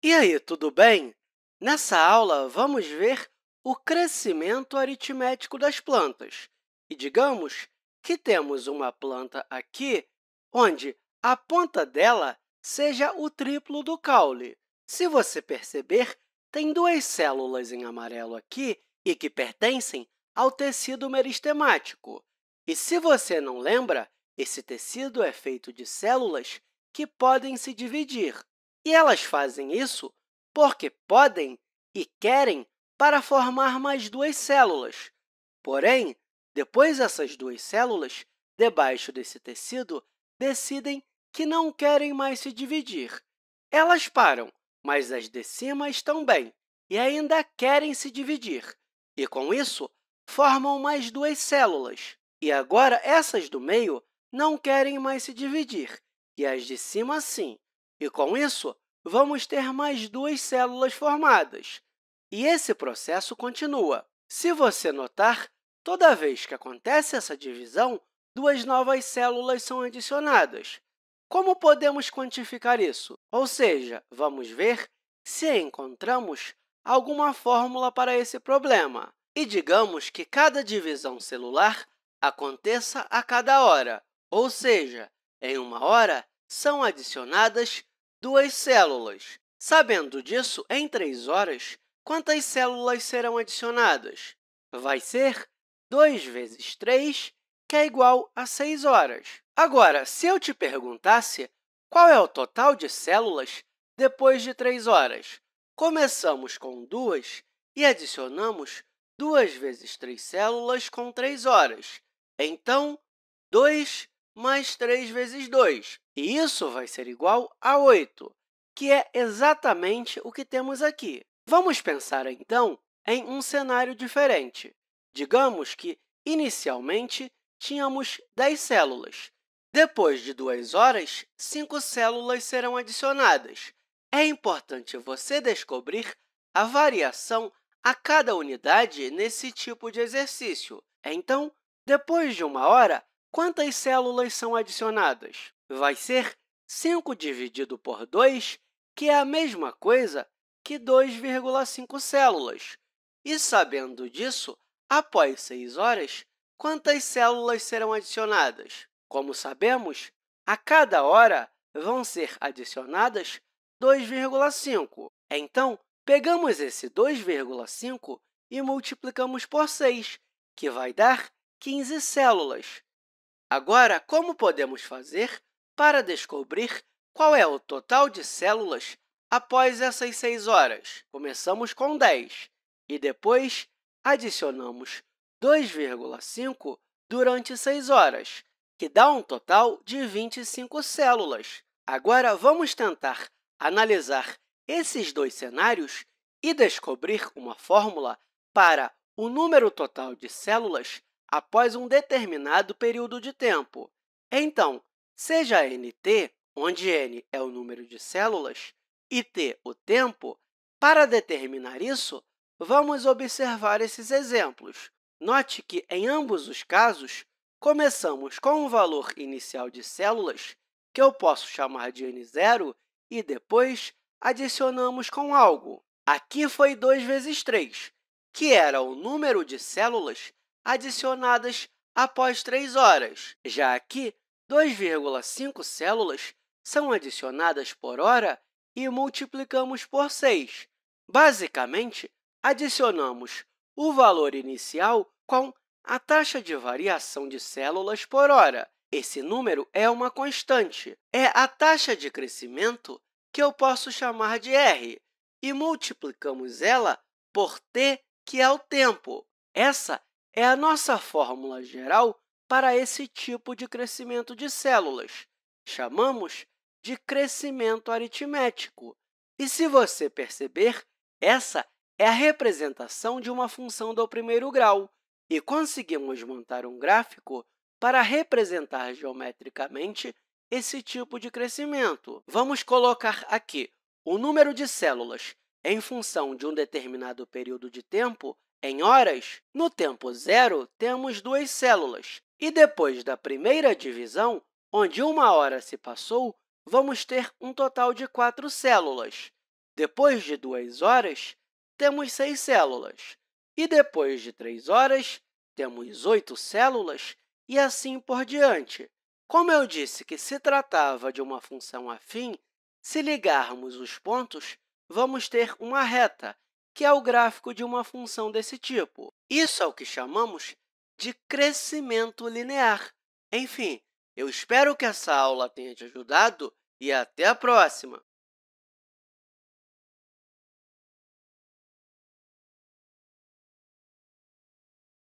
E aí, tudo bem? Nessa aula, vamos ver o crescimento aritmético das plantas. E digamos que temos uma planta aqui onde a ponta dela seja o triplo do caule. Se você perceber, tem duas células em amarelo aqui e que pertencem ao tecido meristemático. E se você não lembra, esse tecido é feito de células que podem se dividir. E elas fazem isso porque podem e querem para formar mais duas células. Porém, depois essas duas células, debaixo desse tecido, decidem que não querem mais se dividir. Elas param, mas as de cima estão bem e ainda querem se dividir. E, com isso, formam mais duas células. E agora, essas do meio não querem mais se dividir, e as de cima sim. E com isso, vamos ter mais duas células formadas. E esse processo continua. Se você notar, toda vez que acontece essa divisão, duas novas células são adicionadas. Como podemos quantificar isso? Ou seja, vamos ver se encontramos alguma fórmula para esse problema. E digamos que cada divisão celular aconteça a cada hora, ou seja, em uma hora são adicionadas duas células. Sabendo disso, em 3 horas, quantas células serão adicionadas? Vai ser 2 vezes 3, que é igual a 6 horas. Agora, se eu te perguntasse qual é o total de células depois de 3 horas, começamos com 2 e adicionamos 2 vezes 3 células com 3 horas. Então, 2 mais 3 vezes 2. E isso vai ser igual a 8, que é exatamente o que temos aqui. Vamos pensar, então, em um cenário diferente. Digamos que, inicialmente, tínhamos 10 células. Depois de duas horas, cinco células serão adicionadas. É importante você descobrir a variação a cada unidade nesse tipo de exercício. Então, depois de uma hora, Quantas células são adicionadas? Vai ser 5 dividido por 2, que é a mesma coisa que 2,5 células. E sabendo disso, após 6 horas, quantas células serão adicionadas? Como sabemos, a cada hora vão ser adicionadas 2,5. Então, pegamos esse 2,5 e multiplicamos por 6, que vai dar 15 células. Agora, como podemos fazer para descobrir qual é o total de células após essas 6 horas? Começamos com 10 e depois adicionamos 2,5 durante 6 horas, que dá um total de 25 células. Agora, vamos tentar analisar esses dois cenários e descobrir uma fórmula para o número total de células após um determinado período de tempo. Então, seja nt, onde n é o número de células, e t o tempo, para determinar isso, vamos observar esses exemplos. Note que, em ambos os casos, começamos com um valor inicial de células, que eu posso chamar de n0, e depois adicionamos com algo. Aqui foi 2 vezes 3, que era o número de células adicionadas após 3 horas. Já aqui, 2,5 células são adicionadas por hora e multiplicamos por 6. Basicamente, adicionamos o valor inicial com a taxa de variação de células por hora. Esse número é uma constante. É a taxa de crescimento que eu posso chamar de r, e multiplicamos ela por t, que é o tempo. Essa é a nossa fórmula geral para esse tipo de crescimento de células. Chamamos de crescimento aritmético. E se você perceber, essa é a representação de uma função do primeiro grau, e conseguimos montar um gráfico para representar geometricamente esse tipo de crescimento. Vamos colocar aqui o número de células em função de um determinado período de tempo em horas, no tempo zero, temos duas células. E depois da primeira divisão, onde uma hora se passou, vamos ter um total de quatro células. Depois de duas horas, temos seis células. E depois de três horas, temos oito células, e assim por diante. Como eu disse que se tratava de uma função afim, se ligarmos os pontos, vamos ter uma reta, que é o gráfico de uma função desse tipo. Isso é o que chamamos de crescimento linear. Enfim, eu espero que essa aula tenha te ajudado e até a próxima!